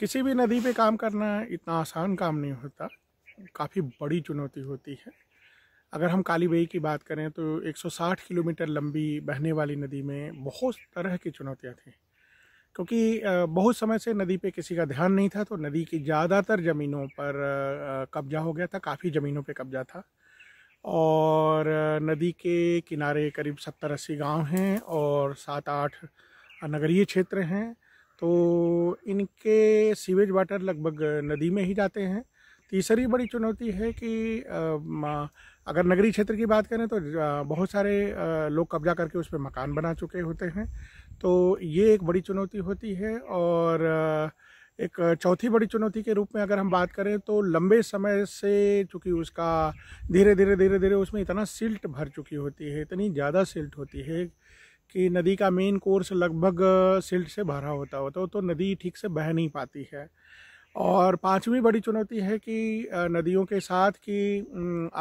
किसी भी नदी पे काम करना इतना आसान काम नहीं होता काफ़ी बड़ी चुनौती होती है अगर हम काली बेई की बात करें तो 160 किलोमीटर लंबी बहने वाली नदी में बहुत तरह की चुनौतियाँ थीं क्योंकि बहुत समय से नदी पे किसी का ध्यान नहीं था तो नदी की ज़्यादातर ज़मीनों पर कब्जा हो गया था काफ़ी ज़मीनों पे कब्जा था और नदी के किनारे करीब सत्तर अस्सी गाँव हैं और सात आठ नगरीय क्षेत्र हैं तो इनके सीवेज वाटर लगभग नदी में ही जाते हैं तीसरी बड़ी चुनौती है कि अगर नगरीय क्षेत्र की बात करें तो बहुत सारे लोग कब्जा करके उस पर मकान बना चुके होते हैं तो ये एक बड़ी चुनौती होती है और एक चौथी बड़ी चुनौती के रूप में अगर हम बात करें तो लंबे समय से चूँकि उसका धीरे धीरे धीरे धीरे उसमें इतना सिल्ट भर चुकी होती है इतनी ज़्यादा सिल्ट होती है कि नदी का मेन कोर्स लगभग सिल्ट से भरा होता होता हो तो नदी ठीक से बह नहीं पाती है और पांचवी बड़ी चुनौती है कि नदियों के साथ कि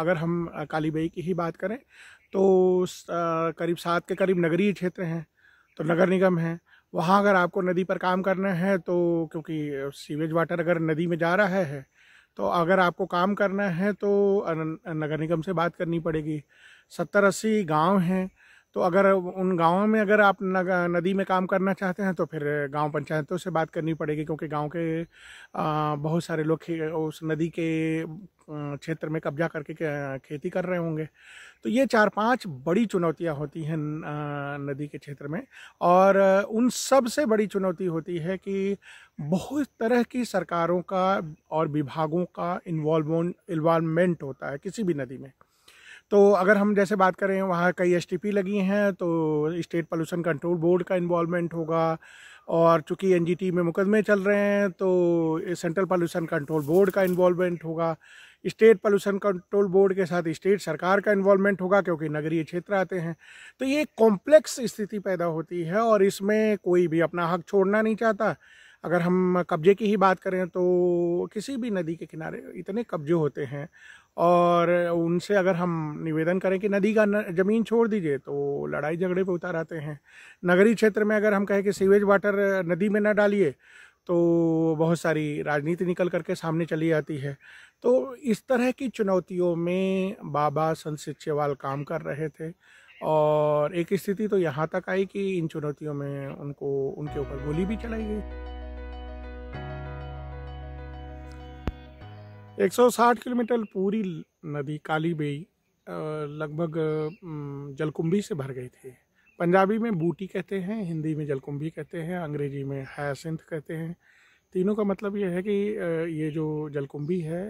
अगर हम कालीबई की ही बात करें तो करीब सात के करीब नगरीय क्षेत्र हैं तो नगर निगम हैं वहाँ अगर आपको नदी पर काम करना है तो क्योंकि सीवेज वाटर अगर नदी में जा रहा है तो अगर आपको काम करना है तो नगर निगम से बात करनी पड़ेगी सत्तर अस्सी गांव हैं तो अगर उन गाँवों में अगर आप नदी में काम करना चाहते हैं तो फिर गांव पंचायतों से बात करनी पड़ेगी क्योंकि गांव के बहुत सारे लोग उस नदी के क्षेत्र में कब्जा करके खेती कर रहे होंगे तो ये चार पांच बड़ी चुनौतियां होती हैं नदी के क्षेत्र में और उन सब से बड़ी चुनौती होती है कि बहुत तरह की सरकारों का और विभागों का इन्वॉल्व इन्वॉल्वमेंट होता है किसी भी नदी में तो अगर हम जैसे बात करें वहाँ कई एस लगी हैं तो स्टेट पॉल्यूशन कंट्रोल बोर्ड का इन्वॉलमेंट होगा और चूँकि एन में मुकदमे चल रहे हैं तो सेंट्रल पॉल्यूशन कंट्रोल बोर्ड का इन्वॉलमेंट होगा स्टेट पॉल्यूशन कंट्रोल बोर्ड के साथ स्टेट सरकार का इन्वॉलमेंट होगा क्योंकि नगरीय क्षेत्र आते हैं तो ये कॉम्प्लेक्स स्थिति पैदा होती है और इसमें कोई भी अपना हक छोड़ना नहीं चाहता अगर हम कब्जे की ही बात करें तो किसी भी नदी के किनारे इतने कब्जे होते हैं और उनसे अगर हम निवेदन करें कि नदी का न, जमीन छोड़ दीजिए तो लड़ाई झगड़े पे उतार आते हैं नगरीय क्षेत्र में अगर हम कहें कि सीवेज वाटर नदी में न डालिए तो बहुत सारी राजनीति निकल करके सामने चली आती है तो इस तरह की चुनौतियों में बाबा संत सिच्चेवाल काम कर रहे थे और एक स्थिति तो यहाँ तक आई कि इन चुनौतियों में उनको उनके ऊपर गोली भी चलाई गई 160 किलोमीटर पूरी नदी कालीबेई लगभग जलकुंभी से भर गई थी पंजाबी में बूटी कहते हैं हिंदी में जलकुंभी कहते हैं अंग्रेजी में हैसिंथ कहते हैं तीनों का मतलब यह है कि ये जो जलकुंभी है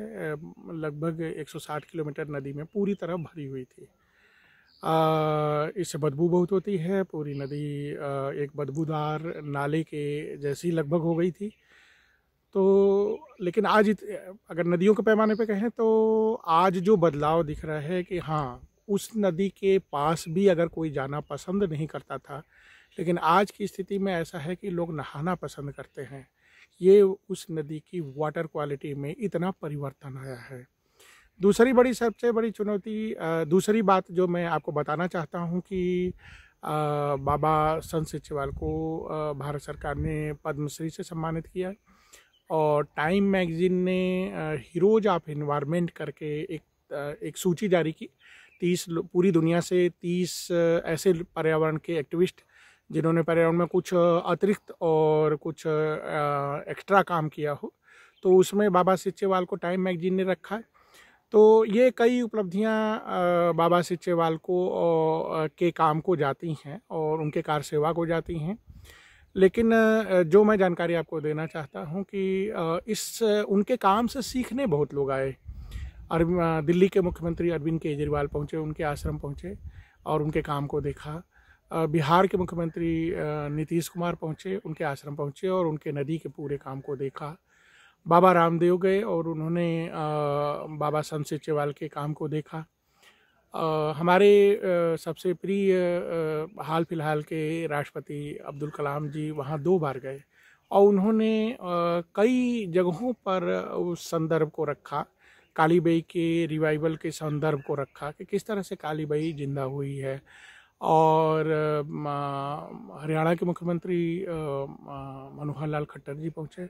लगभग 160 किलोमीटर नदी में पूरी तरह भरी हुई थी इससे बदबू बहुत होती है पूरी नदी एक बदबूदार नाले के जैसी लगभग हो गई थी तो लेकिन आज इत, अगर नदियों के पैमाने पे कहें तो आज जो बदलाव दिख रहा है कि हाँ उस नदी के पास भी अगर कोई जाना पसंद नहीं करता था लेकिन आज की स्थिति में ऐसा है कि लोग नहाना पसंद करते हैं ये उस नदी की वाटर क्वालिटी में इतना परिवर्तन आया है दूसरी बड़ी सबसे बड़ी चुनौती दूसरी बात जो मैं आपको बताना चाहता हूँ कि बाबा संत सिचवाल को भारत सरकार ने पद्मश्री से सम्मानित किया है और टाइम मैगज़ीन ने हीरोज ऑफ इन्वायरमेंट करके एक एक सूची जारी की तीस पूरी दुनिया से तीस ऐसे पर्यावरण के एक्टिविस्ट जिन्होंने पर्यावरण में कुछ अतिरिक्त और कुछ एक्स्ट्रा काम किया हो तो उसमें बाबा सिच्चेवाल को टाइम मैगजीन ने रखा है तो ये कई उपलब्धियां बाबा सिच्चेवाल को के काम को जाती हैं और उनके कार सेवा को जाती हैं लेकिन जो मैं जानकारी आपको देना चाहता हूँ कि इस उनके काम से सीखने बहुत लोग आए दिल्ली के मुख्यमंत्री अरविंद केजरीवाल पहुँचे उनके आश्रम पहुँचे और उनके काम को देखा बिहार के मुख्यमंत्री नीतीश कुमार पहुँचे उनके आश्रम पहुँचे और उनके नदी के पूरे काम को देखा बाबा रामदेव गए और उन्होंने बाबा शमशेर चेवाल के काम को देखा हमारे सबसे प्रिय हाल फिलहाल के राष्ट्रपति अब्दुल कलाम जी वहाँ दो बार गए और उन्होंने कई जगहों पर उस संदर्भ को रखा कालीबाई के रिवाइवल के संदर्भ को रखा कि किस तरह से कालीबाई जिंदा हुई है और हरियाणा के मुख्यमंत्री मनोहर लाल खट्टर जी पहुँचे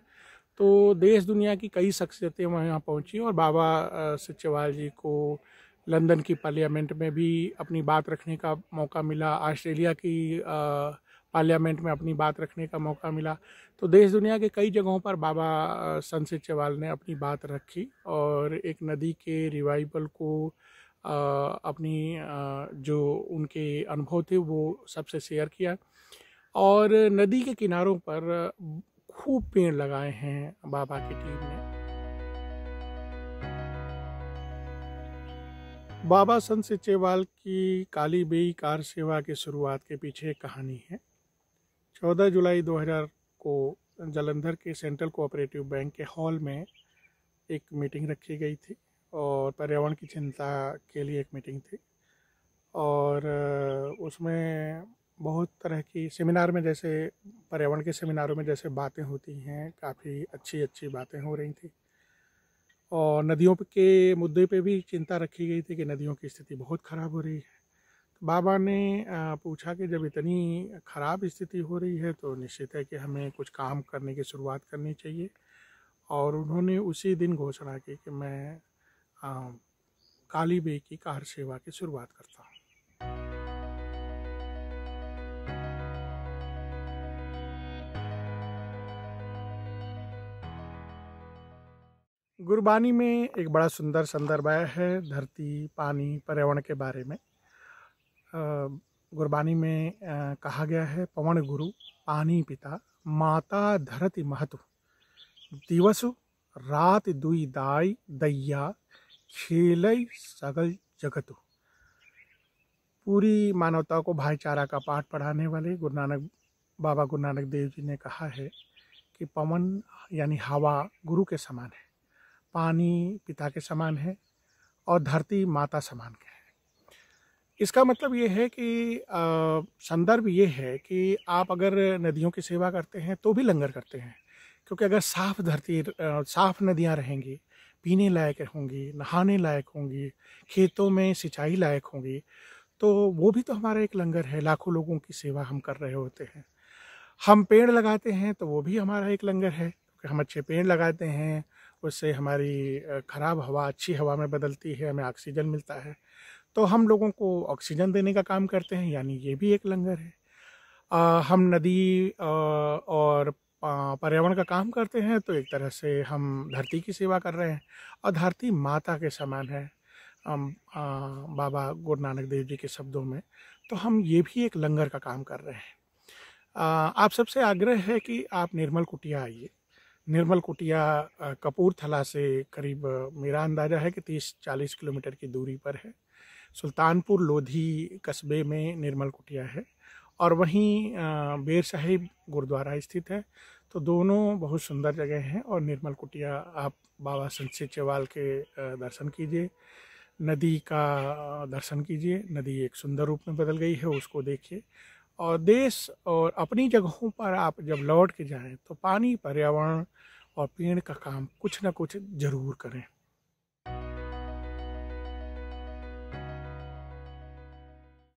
तो देश दुनिया की कई शख्सियतें वहाँ पहुँची और बाबा सचिवाल जी को लंदन की पार्लियामेंट में भी अपनी बात रखने का मौका मिला ऑस्ट्रेलिया की पार्लियामेंट में अपनी बात रखने का मौका मिला तो देश दुनिया के कई जगहों पर बाबा संसिद चवाल ने अपनी बात रखी और एक नदी के रिवाइवल को आ, अपनी आ, जो उनके अनुभव थे वो सबसे शेयर किया और नदी के किनारों पर खूब पेड़ लगाए हैं बाबा की टीम ने बाबा संत सिचेवाल की काली बेई कार सेवा के शुरुआत के पीछे एक कहानी है 14 जुलाई 2000 को जलंधर के सेंट्रल कोऑपरेटिव बैंक के हॉल में एक मीटिंग रखी गई थी और पर्यावरण की चिंता के लिए एक मीटिंग थी और उसमें बहुत तरह की सेमिनार में जैसे पर्यावरण के सेमिनारों में जैसे बातें होती हैं काफ़ी अच्छी अच्छी बातें हो रही थी और नदियों के मुद्दे पे भी चिंता रखी गई थी कि नदियों की स्थिति बहुत ख़राब हो रही है तो बाबा ने पूछा कि जब इतनी ख़राब स्थिति हो रही है तो निश्चित है कि हमें कुछ काम करने की शुरुआत करनी चाहिए और उन्होंने उसी दिन घोषणा की कि मैं काली बे की कार सेवा की शुरुआत करता हूँ गुरबानी में एक बड़ा सुंदर संदर्भ आया है धरती पानी पर्यावरण के बारे में गुरबानी में कहा गया है पवन गुरु पानी पिता माता धरती महतु दिवसु रात दुई दाई दैया खेलई सगल जगतु पूरी मानवता को भाईचारा का पाठ पढ़ाने वाले गुरु नानक बाबा गुरु नानक देव जी ने कहा है कि पवन यानी हवा गुरु के समान है पानी पिता के समान है और धरती माता समान है इसका मतलब ये है कि संदर्भ ये है कि आप अगर नदियों की सेवा करते हैं तो भी लंगर करते हैं क्योंकि अगर साफ़ धरती साफ़ नदियाँ रहेंगी पीने लायक होंगी नहाने लायक होंगी खेतों में सिंचाई लायक होंगी तो वो भी तो हमारा एक लंगर है लाखों लोगों की सेवा हम कर रहे होते हैं हम पेड़ लगाते हैं तो वो भी हमारा एक लंगर है क्योंकि हम अच्छे पेड़ लगाते हैं उससे हमारी ख़राब हवा अच्छी हवा में बदलती है हमें ऑक्सीजन मिलता है तो हम लोगों को ऑक्सीजन देने का काम करते हैं यानी ये भी एक लंगर है आ, हम नदी आ, और पर्यावरण का काम करते हैं तो एक तरह से हम धरती की सेवा कर रहे हैं और धरती माता के समान है हम बाबा गुरु नानक देव जी के शब्दों में तो हम ये भी एक लंगर का काम कर रहे हैं आ, आप सबसे आग्रह है कि आप निर्मल कुटिया आइए निर्मल कुटिया कपूरथला से करीब मेरा अंदाज़ा है कि तीस चालीस किलोमीटर की दूरी पर है सुल्तानपुर लोधी कस्बे में निर्मल कुटिया है और वहीं बेर साहिब गुरुद्वारा स्थित है तो दोनों बहुत सुंदर जगह हैं और निर्मल कुटिया आप बाबा संसित चेवाल के दर्शन कीजिए नदी का दर्शन कीजिए नदी एक सुंदर रूप में बदल गई है उसको देखिए और देश और अपनी जगहों पर आप जब लौट के जाएं तो पानी पर्यावरण और पेड़ का काम कुछ ना कुछ ज़रूर करें